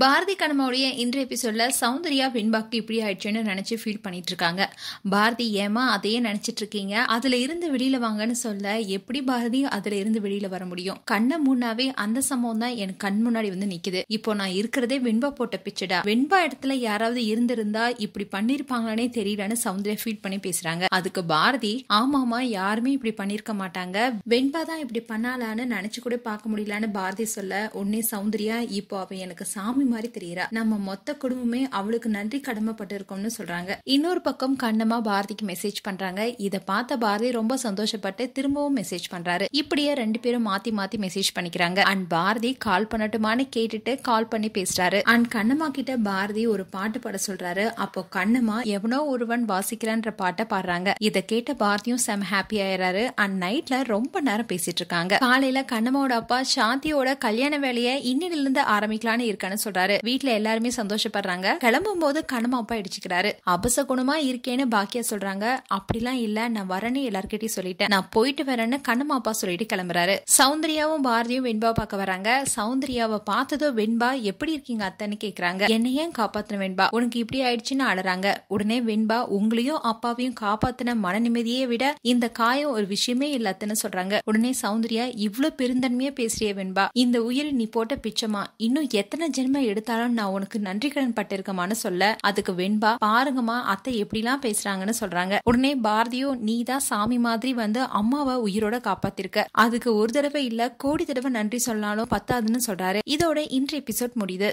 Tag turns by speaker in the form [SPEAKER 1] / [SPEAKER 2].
[SPEAKER 1] பாரதி கணமாவுடைய இன்றைய எபிசோட்ல சௌந்தர்யா பின்பாக்கு இப்படி ஆயிடுச்சுன்னு நினச்சி ஃபீல் பண்ணிட்டு இருக்காங்க பாரதி ஏமா அதையே நினச்சிட்டு இருக்கீங்க அதில் இருந்து வெளியில் வாங்கன்னு சொல்ல எப்படி பாரதி அதில் இருந்து வெளியில் வர முடியும் கண்ணை முன்னாவே அந்த சம்பவம் தான் என் கண் முன்னாடி வந்து நிக்குது இப்போ நான் இருக்கிறதே வெண்பா போட்ட பிச்சடா வெண்பா இடத்துல யாராவது இருந்திருந்தா இப்படி பண்ணியிருப்பாங்களானே தெரியலன்னு சௌந்தர்யா ஃபீல் பண்ணி பேசுகிறாங்க அதுக்கு பாரதி ஆமாமா யாருமே இப்படி பண்ணியிருக்க மாட்டாங்க வெண்பா தான் இப்படி பண்ணாலான்னு நினைச்சு கூட பார்க்க முடியலன்னு பாரதி சொல்ல உன்னே சௌந்தர்யா இப்போ அவன் எனக்கு சாமி சாமி மாதிரி தெரியறா நம்ம மொத்த குடும்பமே அவளுக்கு நன்றி கடமைப்பட்டு சொல்றாங்க இன்னொரு பக்கம் கண்ணம்மா பாரதிக்கு மெசேஜ் பண்றாங்க இதை பார்த்த பாரதி ரொம்ப சந்தோஷப்பட்டு திரும்பவும் மெசேஜ் பண்றாரு இப்படியே ரெண்டு பேரும் மாத்தி மாத்தி மெசேஜ் பண்ணிக்கிறாங்க அண்ட் பாரதி கால் பண்ணட்டுமான்னு கேட்டுட்டு கால் பண்ணி பேசுறாரு அண்ட் கண்ணம்மா கிட்ட பாரதி ஒரு பாட்டு பாட சொல்றாரு அப்போ கண்ணம்மா எவனோ ஒருவன் வாசிக்கிறான்ற பாட்டை பாடுறாங்க இதை கேட்ட பாரதியும் செம் ஹாப்பி ஆயிடுறாரு அண்ட் நைட்ல ரொம்ப நேரம் பேசிட்டு இருக்காங்க காலையில கண்ணம்மாவோட அப்பா சாந்தியோட கல்யாண வேலையை இன்னிலிருந்து ஆரம்பிக்கலான்னு இருக்கான்னு சொல்றாரு வீட்டுல எல்லாருமே சந்தோஷப்படுறாங்க கிளம்பும் போது கணமாப்பா இடிச்சுக்கிறாரு அபச குணமா இருக்கேன்னு பாக்கியா சொல்றாங்க அப்படிலாம் இல்ல நான் வரேன்னு எல்லார்கிட்டயும் சொல்லிட்டேன் நான் போயிட்டு வரேன்னு அப்பா சொல்லிட்டு கிளம்புறாரு சௌந்தர்யாவும் பாரதியும் வெண்பா பார்க்க வராங்க சௌந்தர்யாவை பார்த்ததோ வெண்பா எப்படி இருக்கீங்க அத்தன்னு கேக்குறாங்க என்ன ஏன் காப்பாத்தின வெண்பா உனக்கு இப்படி ஆயிடுச்சுன்னு அழறாங்க உடனே வெண்பா உங்களையும் அப்பாவையும் காப்பாத்தின மன நிம்மதியை விட இந்த காயம் ஒரு விஷயமே இல்ல இல்லாதன்னு சொல்றாங்க உடனே சௌந்தர்யா இவ்வளவு பெருந்தன்மையா பேசுறிய வெண்பா இந்த உயிரை நீ போட்ட பிச்சமா இன்னும் எத்தனை ஜென்ம உரிமை எடுத்தாலும் நான் உனக்கு நன்றி கடன் பட்டிருக்கமான்னு சொல்ல அதுக்கு வெண்பா பாருங்கம்மா அத்தை எப்படிலாம் பேசுறாங்கன்னு சொல்றாங்க உடனே பாரதியோ நீதான் சாமி மாதிரி வந்து அம்மாவை உயிரோட காப்பாத்திருக்க அதுக்கு ஒரு தடவை இல்ல கோடி தடவை நன்றி சொன்னாலும் பத்தாதுன்னு சொல்றாரு இதோட இன்று எபிசோட் முடியுது